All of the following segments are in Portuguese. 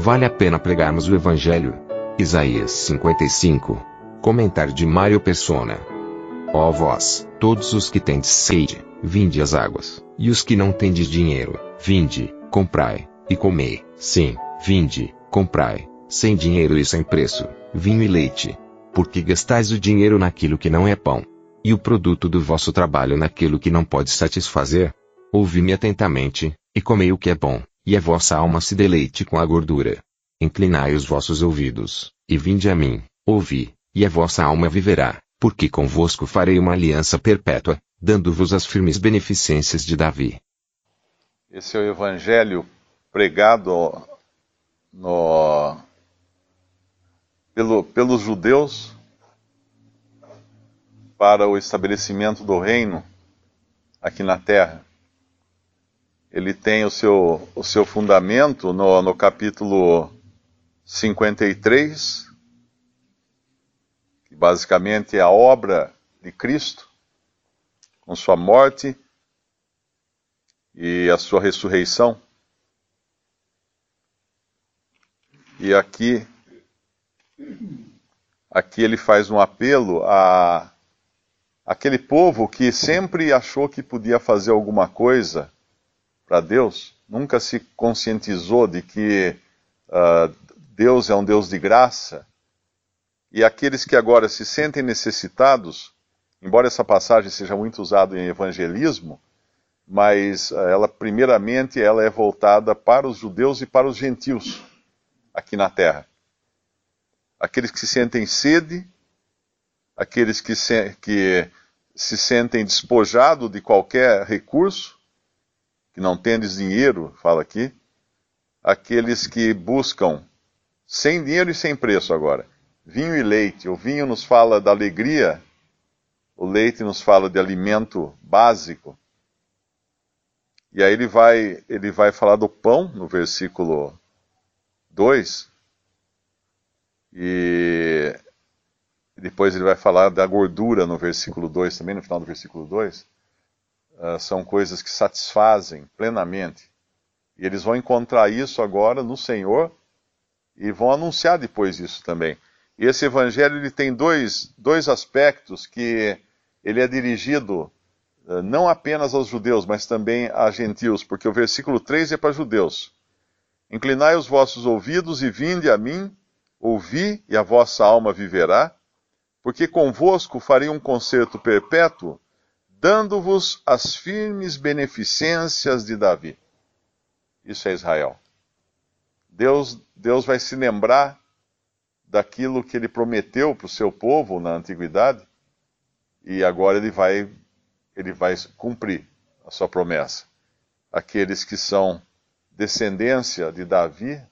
Vale a pena pregarmos o Evangelho. Isaías 55. Comentário de Mário Persona. Ó vós, todos os que tendes sede, vinde às águas, e os que não tendes dinheiro, vinde, comprai, e comei, sim, vinde, comprai, sem dinheiro e sem preço, vinho e leite. Porque gastais o dinheiro naquilo que não é pão, e o produto do vosso trabalho naquilo que não pode satisfazer? Ouvi-me atentamente, e comei o que é bom, e a vossa alma se deleite com a gordura. Inclinai os vossos ouvidos, e vinde a mim, ouvi, e a vossa alma viverá, porque convosco farei uma aliança perpétua, dando-vos as firmes beneficências de Davi. Esse é o evangelho pregado no, pelo, pelos judeus para o estabelecimento do reino aqui na terra ele tem o seu, o seu fundamento no, no capítulo 53, que basicamente é a obra de Cristo, com sua morte e a sua ressurreição. E aqui, aqui ele faz um apelo a aquele povo que sempre achou que podia fazer alguma coisa para Deus, nunca se conscientizou de que uh, Deus é um Deus de graça, e aqueles que agora se sentem necessitados, embora essa passagem seja muito usada em evangelismo, mas ah, ela primeiramente ela é voltada para os judeus e para os gentios aqui na terra. Aqueles que se sentem sede, aqueles que se, que se sentem despojados de qualquer recurso, que não tendes dinheiro, fala aqui, aqueles que buscam, sem dinheiro e sem preço agora, vinho e leite. O vinho nos fala da alegria, o leite nos fala de alimento básico. E aí ele vai, ele vai falar do pão no versículo 2. E depois ele vai falar da gordura no versículo 2 também, no final do versículo 2. Ah, são coisas que satisfazem plenamente. E eles vão encontrar isso agora no Senhor e vão anunciar depois isso também. E esse evangelho ele tem dois, dois aspectos que ele é dirigido ah, não apenas aos judeus, mas também a gentios, porque o versículo 3 é para judeus. Inclinai os vossos ouvidos e vinde a mim, ouvi e a vossa alma viverá, porque convosco farei um concerto perpétuo dando-vos as firmes beneficências de Davi. Isso é Israel. Deus, Deus vai se lembrar daquilo que ele prometeu para o seu povo na antiguidade e agora ele vai, ele vai cumprir a sua promessa. Aqueles que são descendência de Davi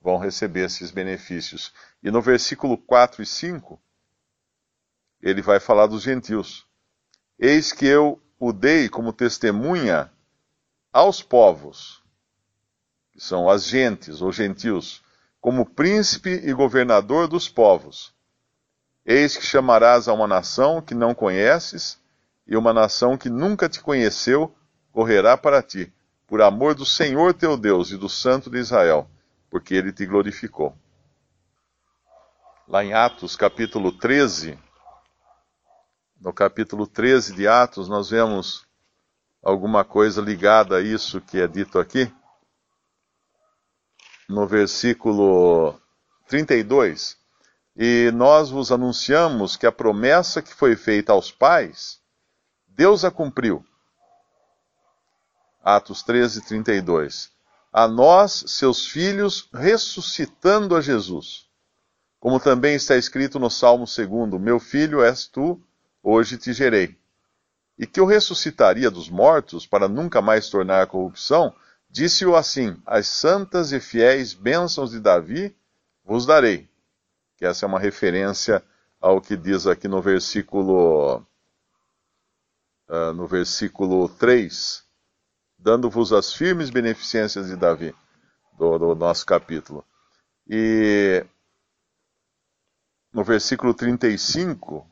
vão receber esses benefícios. E no versículo 4 e 5, ele vai falar dos gentios. Eis que eu o dei como testemunha aos povos, que são as gentes ou gentios, como príncipe e governador dos povos. Eis que chamarás a uma nação que não conheces, e uma nação que nunca te conheceu correrá para ti, por amor do Senhor teu Deus e do Santo de Israel, porque ele te glorificou. Lá em Atos, capítulo 13, no capítulo 13 de Atos, nós vemos alguma coisa ligada a isso que é dito aqui. No versículo 32, e nós vos anunciamos que a promessa que foi feita aos pais, Deus a cumpriu. Atos 13, 32. A nós, seus filhos, ressuscitando a Jesus. Como também está escrito no Salmo 2: Meu filho és tu, hoje te gerei. E que o ressuscitaria dos mortos para nunca mais tornar a corrupção, disse-o assim: As santas e fiéis bênçãos de Davi vos darei. Que essa é uma referência ao que diz aqui no versículo uh, no versículo 3, dando-vos as firmes beneficências de Davi, do, do nosso capítulo. E no versículo 35,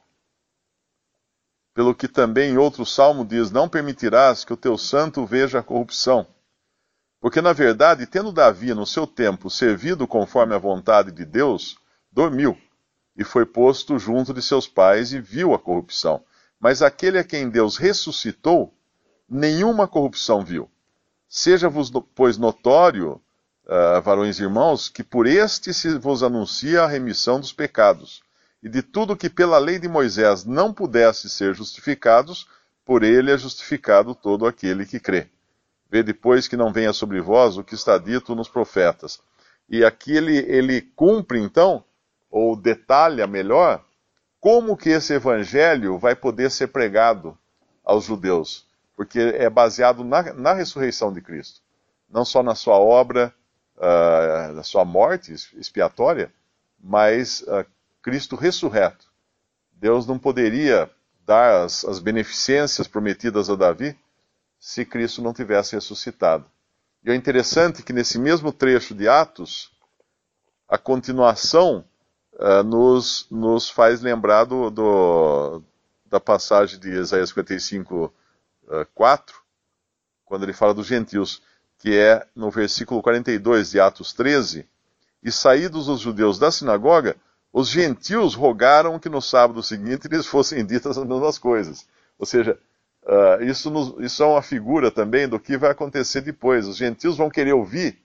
pelo que também outro salmo diz: Não permitirás que o teu santo veja a corrupção. Porque, na verdade, tendo Davi, no seu tempo, servido conforme a vontade de Deus, dormiu e foi posto junto de seus pais e viu a corrupção. Mas aquele a quem Deus ressuscitou, nenhuma corrupção viu. Seja-vos, pois, notório, uh, varões e irmãos, que por este se vos anuncia a remissão dos pecados e de tudo que pela lei de Moisés não pudesse ser justificados, por ele é justificado todo aquele que crê. Vê depois que não venha sobre vós o que está dito nos profetas. E aqui ele, ele cumpre, então, ou detalha melhor, como que esse evangelho vai poder ser pregado aos judeus. Porque é baseado na, na ressurreição de Cristo, não só na sua obra, uh, na sua morte expiatória, mas uh, Cristo ressurreto. Deus não poderia dar as, as beneficências prometidas a Davi se Cristo não tivesse ressuscitado. E é interessante que nesse mesmo trecho de Atos, a continuação uh, nos, nos faz lembrar do, do, da passagem de Isaías 55, uh, 4, quando ele fala dos gentios, que é no versículo 42 de Atos 13: E saídos os judeus da sinagoga, os gentios rogaram que no sábado seguinte lhes fossem ditas as mesmas coisas. Ou seja, uh, isso, nos, isso é uma figura também do que vai acontecer depois. Os gentios vão querer ouvir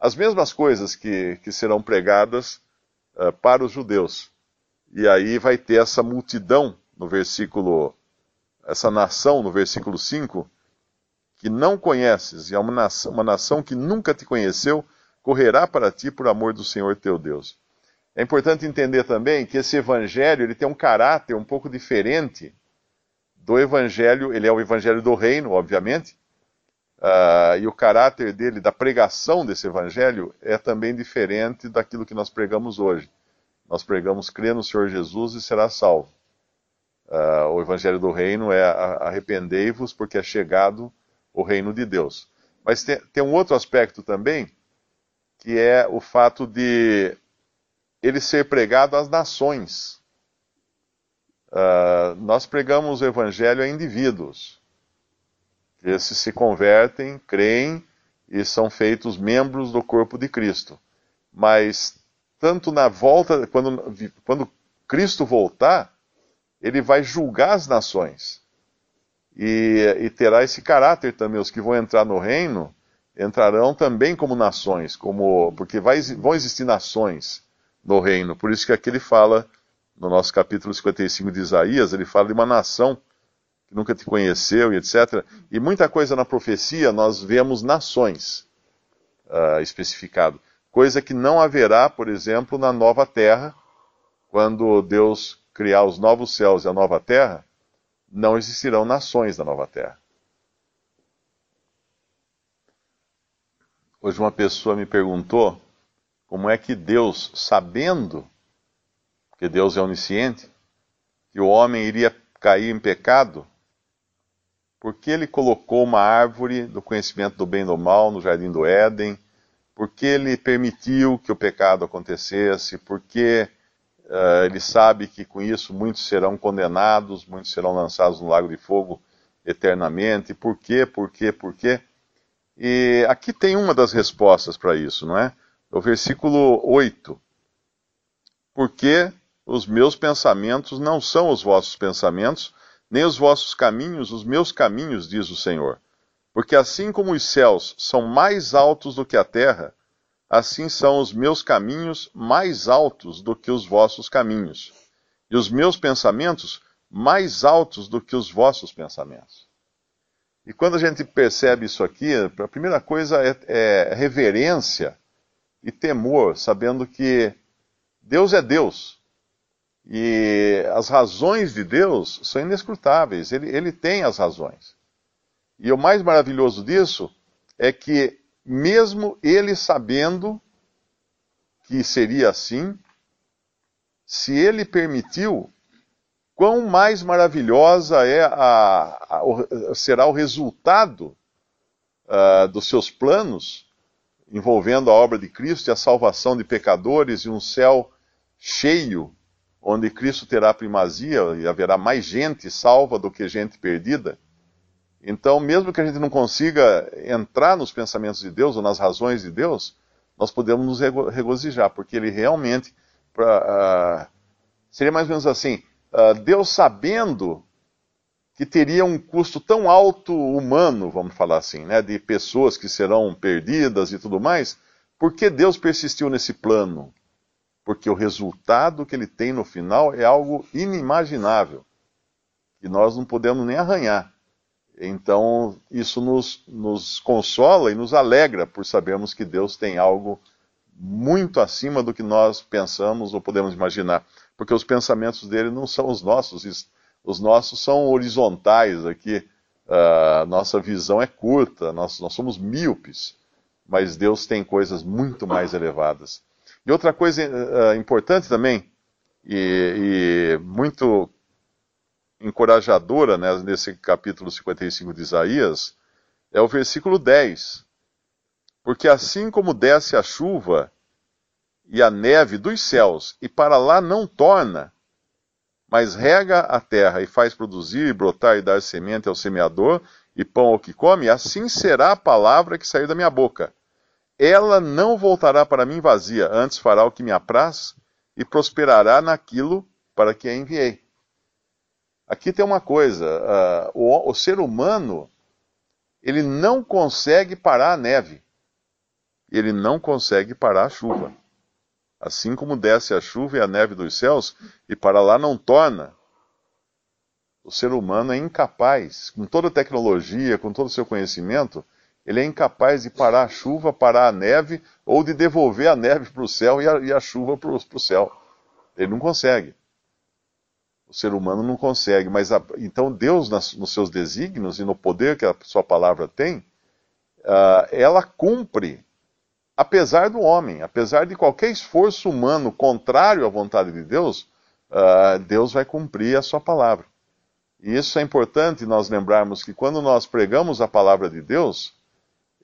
as mesmas coisas que, que serão pregadas uh, para os judeus. E aí vai ter essa multidão no versículo, essa nação no versículo 5, que não conheces, e é uma nação, uma nação que nunca te conheceu, correrá para ti por amor do Senhor teu Deus. É importante entender também que esse evangelho ele tem um caráter um pouco diferente do evangelho. Ele é o evangelho do reino, obviamente, uh, e o caráter dele, da pregação desse evangelho, é também diferente daquilo que nós pregamos hoje. Nós pregamos crer no Senhor Jesus e será salvo. Uh, o evangelho do reino é arrependei-vos porque é chegado o reino de Deus. Mas tem, tem um outro aspecto também, que é o fato de ele ser pregado às nações. Uh, nós pregamos o evangelho a indivíduos. Esses se convertem, creem e são feitos membros do corpo de Cristo. Mas tanto na volta, quando, quando Cristo voltar, ele vai julgar as nações. E, e, terá esse caráter também. Os que vão entrar no reino entrarão também como nações, como porque vai, vão existir nações no reino. Por isso que aqui ele fala, no nosso capítulo 55 de Isaías, ele fala de uma nação que nunca te conheceu e etc. E muita coisa na profecia nós vemos nações uh, especificado. Coisa que não haverá, por exemplo, na nova terra, quando Deus criar os novos céus e a nova terra, não existirão nações da nova terra. Hoje uma pessoa me perguntou como é que Deus, sabendo, que Deus é onisciente, que o homem iria cair em pecado, por que ele colocou uma árvore do conhecimento do bem e do mal no jardim do Éden? Por que ele permitiu que o pecado acontecesse? Por que uh, ele sabe que com isso muitos serão condenados, muitos serão lançados no lago de fogo eternamente? Por quê? Por quê? Por quê? E aqui tem uma das respostas para isso, não é? É o versículo 8. Porque os meus pensamentos não são os vossos pensamentos, nem os vossos caminhos os meus caminhos, diz o Senhor. Porque assim como os céus são mais altos do que a terra, assim são os meus caminhos mais altos do que os vossos caminhos, e os meus pensamentos mais altos do que os vossos pensamentos. E quando a gente percebe isso aqui, a primeira coisa é, é reverência e temor, sabendo que Deus é Deus. E as razões de Deus são inescrutáveis, ele, ele tem as razões. E o mais maravilhoso disso é que, mesmo ele sabendo que seria assim, se ele permitiu, quão mais maravilhosa é a, a, a será o resultado uh, dos seus planos envolvendo a obra de Cristo e a salvação de pecadores e um céu cheio, onde Cristo terá primazia e haverá mais gente salva do que gente perdida. Então, mesmo que a gente não consiga entrar nos pensamentos de Deus ou nas razões de Deus, nós podemos nos rego regozijar, porque ele realmente. Pra, uh, seria mais ou menos assim: uh, Deus sabendo que teria um custo tão alto humano, vamos falar assim, né, de pessoas que serão perdidas e tudo mais, por que Deus persistiu nesse plano? Porque o resultado que ele tem no final é algo inimaginável, que nós não podemos nem arranhar. Então, isso nos, nos consola e nos alegra por sabermos que Deus tem algo muito acima do que nós pensamos ou podemos imaginar, porque os pensamentos dele não são os nossos os nossos são horizontais aqui, a nossa visão é curta, nós, nós somos míopes, mas Deus tem coisas muito mais elevadas. E outra coisa uh, importante também, e, e, muito encorajadora né, nesse capítulo 55 de Isaías, é o versículo 10. Porque assim como desce a chuva e a neve dos céus e para lá não torna, mas rega a terra e faz produzir e brotar e dar semente ao semeador e pão ao que come, assim será a palavra que sair da minha boca. Ela não voltará para mim vazia, antes fará o que me apraz e prosperará naquilo para que a enviei. Aqui tem uma coisa: uh, o, o ser humano ele não consegue parar a neve, ele não consegue parar a chuva assim como desce a chuva e a neve dos céus, e para lá não torna. O ser humano é incapaz, com toda a tecnologia, com todo o seu conhecimento, ele é incapaz de parar a chuva, parar a neve, ou de devolver a neve para o céu e a, e a chuva para o céu. Ele não consegue. O ser humano não consegue, mas a, então Deus, nas, nos seus desígnios e no poder que a sua palavra tem, uh, ela cumpre apesar do homem, apesar de qualquer esforço humano contrário à vontade de Deus, uh, Deus vai cumprir a sua palavra. E isso é importante nós lembrarmos que quando nós pregamos a palavra de Deus,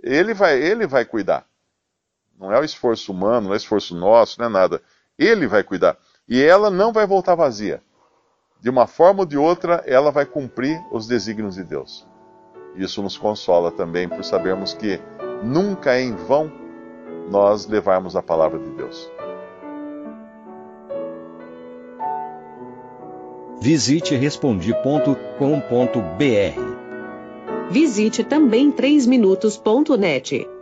ele vai, ele vai cuidar. Não é o esforço humano, não é o esforço nosso, não é nada. Ele vai cuidar. E ela não vai voltar vazia. De uma forma ou de outra, ela vai cumprir os desígnios de Deus. Isso nos consola também por sabermos que nunca é em vão nós levarmos a palavra de Deus. Visite respondi.com.br. Visite também 3minutos.net.